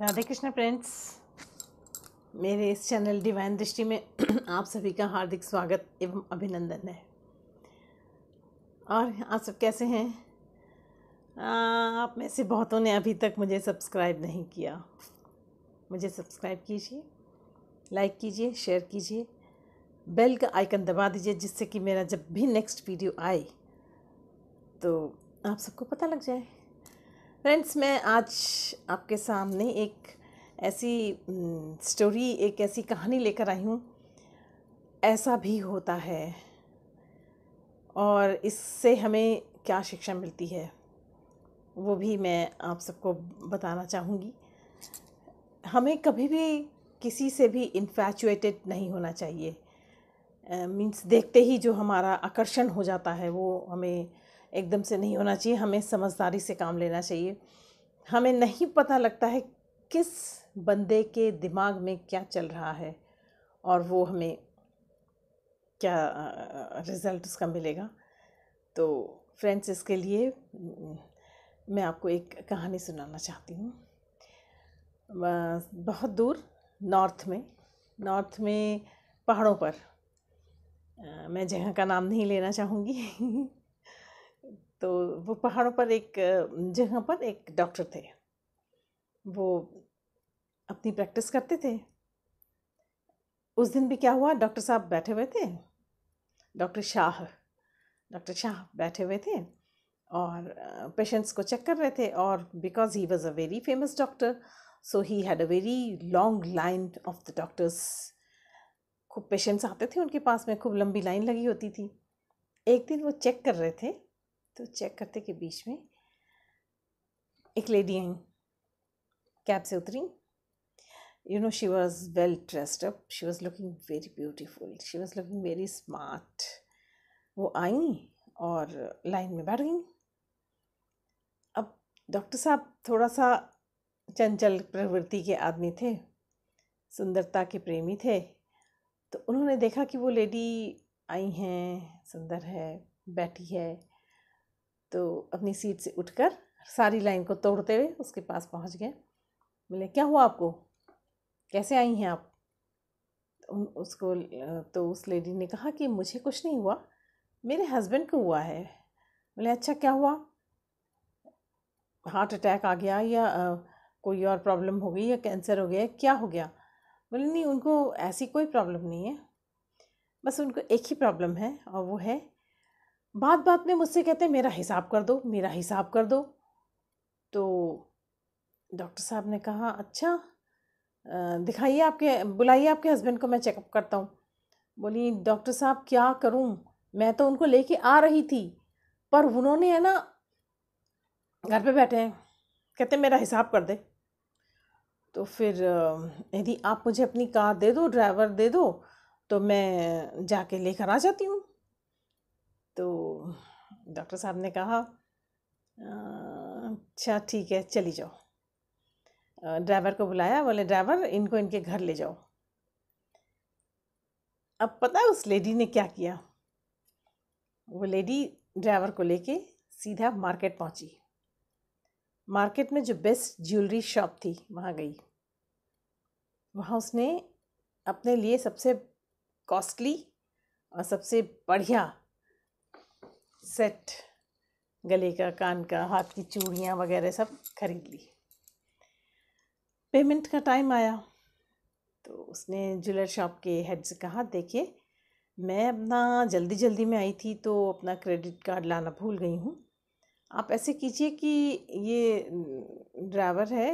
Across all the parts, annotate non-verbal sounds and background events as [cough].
Radhe Krishna friends मेरे इस channel divine दृष्टि में [clears throat] आप सभी का हार्दिक स्वागत एवं अभिनंदन है और आप सब कैसे हैं आप में से बहुतों ने अभी तक मुझे सब्सक्राइब नहीं किया मुझे सब्सक्राइब कीजिए लाइक कीजिए शेयर कीजिए बेल का आइकन दबा दीजिए जिससे कि मेरा जब भी नेक्स्ट वीडियो आए तो आप सबको पता लग जाए फ्रेंड्स मैं आज आपके सामने एक ऐसी स्टोरी एक ऐसी कहानी लेकर आई हूँ ऐसा भी होता है और इससे हमें क्या शिक्षा मिलती है वो भी मैं आप सबको बताना चाहूँगी हमें कभी भी किसी से भी इन्फेचुएटेड नहीं होना चाहिए मीन्स देखते ही जो हमारा आकर्षण हो जाता है वो हमें एकदम से नहीं होना चाहिए हमें समझदारी से काम लेना चाहिए हमें नहीं पता लगता है किस बंदे के दिमाग में क्या चल रहा है और वो हमें क्या रिज़ल्ट उसका मिलेगा तो फ्रेंड्स इसके लिए मैं आपको एक कहानी सुनाना चाहती हूँ बहुत दूर नॉर्थ में नॉर्थ में पहाड़ों पर मैं जगह का नाम नहीं लेना चाहूँगी [laughs] तो वो पहाड़ों पर एक जगह पर एक डॉक्टर थे वो अपनी प्रैक्टिस करते थे उस दिन भी क्या हुआ डॉक्टर साहब बैठे हुए थे डॉक्टर शाह डॉक्टर शाह बैठे हुए थे और पेशेंट्स को चेक कर रहे थे और because he was a very famous doctor so he had a very long line of the doctor's खूब पेशेंट्स आते थे उनके पास में खूब लंबी लाइन लगी होती थी एक दिन वो चेक कर रहे थे तो चेक करते कि बीच में एक लेडी आई कैब से उतरी you know she was well dressed up she was looking very beautiful she was looking very smart वो आई और लाइन में बैठ गई अब डॉक्टर साहब थोड़ा सा चंचल प्रवृत्ति के आदमी थे सुंदरता के प्रेमी थे तो उन्होंने देखा कि वो लेडी आई हैं सुंदर है बैठी है तो अपनी सीट से उठकर सारी लाइन को तोड़ते हुए उसके पास पहुंच गए बोले क्या हुआ आपको कैसे आई हैं आप तो उसको तो उस लेडी ने कहा कि मुझे कुछ नहीं हुआ मेरे हस्बैंड को हुआ है बोले अच्छा क्या हुआ हार्ट अटैक आ गया या कोई और प्रॉब्लम हो गई या कैंसर हो गया क्या हो गया बोले नहीं उनको ऐसी कोई प्रॉब्लम नहीं है बस उनको एक ही प्रॉब्लम है और वो है बात बात में मुझसे कहते हैं मेरा हिसाब कर दो मेरा हिसाब कर दो तो डॉक्टर साहब ने कहा अच्छा दिखाइए आपके बुलाइए आपके हस्बैंड को मैं चेकअप करता हूँ बोली डॉक्टर साहब क्या करूँ मैं तो उनको लेके आ रही थी पर उन्होंने है ना घर पे बैठे हैं कहते मेरा हिसाब कर दे तो फिर यदि आप मुझे अपनी कार दे दो ड्राइवर दे दो तो मैं जाके लेकर आ जाती हूँ तो डॉक्टर साहब ने कहा अच्छा ठीक है चली जाओ ड्राइवर को बुलाया बोले ड्राइवर इनको इनके घर ले जाओ अब पता है उस लेडी ने क्या किया वो लेडी ड्राइवर को लेके सीधा मार्केट पहुंची मार्केट में जो बेस्ट ज्वेलरी शॉप थी वहाँ गई वहाँ उसने अपने लिए सबसे कॉस्टली और सबसे बढ़िया सेट गले का कान का हाथ की चूड़ियाँ वगैरह सब खरीद ली पेमेंट का टाइम आया तो उसने ज्वेलर शॉप के हेड से कहा देखिए मैं अपना जल्दी जल्दी में आई थी तो अपना क्रेडिट कार्ड लाना भूल गई हूँ आप ऐसे कीजिए कि ये ड्राइवर है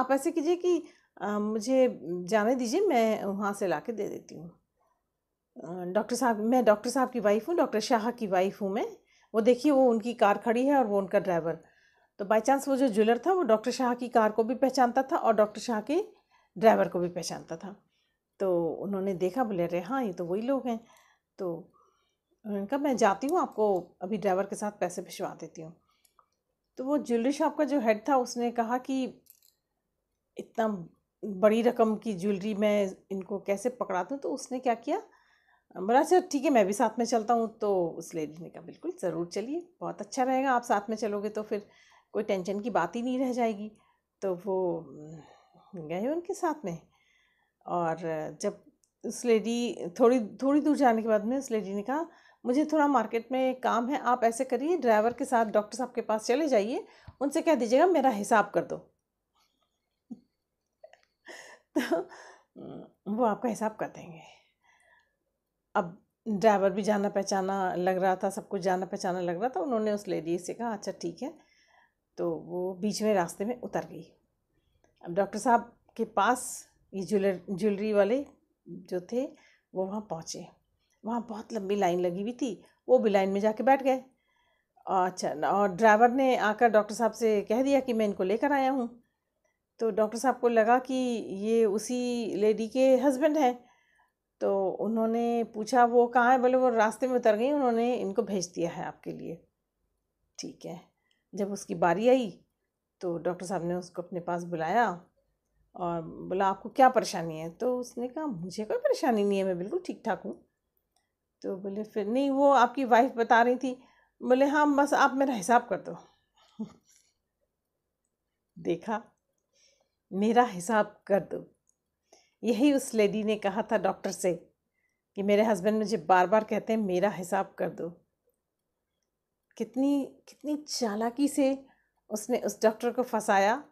आप ऐसे कीजिए कि आ, मुझे जाने दीजिए मैं वहाँ से ला के दे देती हूँ डॉक्टर साहब मैं डॉक्टर साहब की वाइफ़ हूँ डॉक्टर शाह की वाइफ़ हूँ मैं वो देखिए वो उनकी कार खड़ी है और वो उनका ड्राइवर तो बाई चांस वो जो ज्वेलर था वो डॉक्टर शाह की कार को भी पहचानता था और डॉक्टर शाह के ड्राइवर को भी पहचानता था तो उन्होंने देखा बोले अरे हाँ ये तो वही लोग हैं तो उन्होंने कहा मैं जाती हूँ आपको अभी ड्राइवर के साथ पैसे भिजवा देती हूँ तो वो ज्वेलरी शॉप का जो हेड था उसने कहा कि इतना बड़ी रकम की ज्वेलरी मैं इनको कैसे पकड़ा दूँ तो उसने क्या किया बड़ा सर अच्छा, ठीक है मैं भी साथ में चलता हूँ तो उस लेडी ने कहा बिल्कुल ज़रूर चलिए बहुत अच्छा रहेगा आप साथ में चलोगे तो फिर कोई टेंशन की बात ही नहीं रह जाएगी तो वो हम्म, गए उनके साथ में और जब उस लेडी थोड़ी थोड़ी दूर जाने के बाद में उस लेडी ने कहा मुझे थोड़ा मार्केट में काम है आप ऐसे करिए ड्राइवर के साथ डॉक्टर साहब के पास चले जाइए उनसे कह दीजिएगा मेरा हिसाब कर दो [laughs] तो हम्म, वो आपका हिसाब कर देंगे अब ड्राइवर भी जाना पहचाना लग रहा था सब कुछ जाना पहचाना लग रहा था उन्होंने उस लेडी से कहा अच्छा ठीक है तो वो बीच में रास्ते में उतर गई अब डॉक्टर साहब के पास ये ज्वेलर ज्वेलरी वाले जो थे वो वहाँ पहुँचे वहाँ बहुत लंबी लाइन लगी हुई थी वो भी लाइन में जाके बैठ गए अच्छा और ड्राइवर ने आकर डॉक्टर साहब से कह दिया कि मैं इनको लेकर आया हूँ तो डॉक्टर साहब को लगा कि ये उसी लेडी के हस्बैंड हैं तो उन्होंने पूछा वो कहाँ है बोले वो रास्ते में उतर गई उन्होंने इनको भेज दिया है आपके लिए ठीक है जब उसकी बारी आई तो डॉक्टर साहब ने उसको अपने पास बुलाया और बोला आपको क्या परेशानी है तो उसने कहा मुझे कोई परेशानी नहीं है मैं बिल्कुल ठीक ठाक हूँ तो बोले फिर नहीं वो आपकी वाइफ बता रही थी बोले हाँ बस आप मेरा हिसाब कर दो [laughs] देखा मेरा हिसाब कर दो यही उस लेडी ने कहा था डॉक्टर से कि मेरे हस्बैंड मुझे बार बार कहते हैं मेरा हिसाब कर दो कितनी कितनी चालाकी से उसने उस डॉक्टर को फंसाया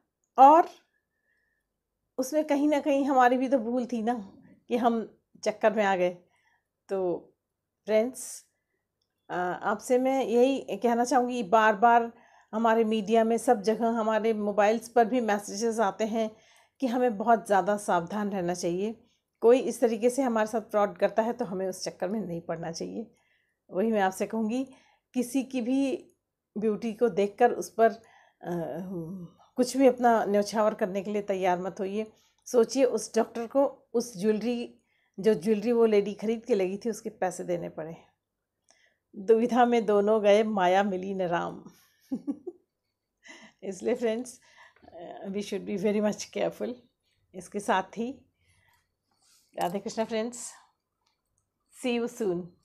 और उसमें कहीं ना कहीं हमारी भी तो भूल थी ना कि हम चक्कर में आ गए तो फ्रेंड्स आपसे मैं यही कहना चाहूँगी बार बार हमारे मीडिया में सब जगह हमारे मोबाइल्स पर भी मैसेजेस आते हैं कि हमें बहुत ज़्यादा सावधान रहना चाहिए कोई इस तरीके से हमारे साथ फ्रॉड करता है तो हमें उस चक्कर में नहीं पड़ना चाहिए वही मैं आपसे कहूँगी किसी की भी ब्यूटी को देख उस पर आ, कुछ भी अपना न्यौछावर करने के लिए तैयार मत होइए सोचिए उस डॉक्टर को उस ज्वेलरी जो ज्वेलरी वो लेडी खरीद के लगी थी उसके पैसे देने पड़े दुविधा में दोनों गए माया मिली न राम [laughs] इसलिए friends we should be very much careful इसके साथ ही Radhe Krishna friends see you soon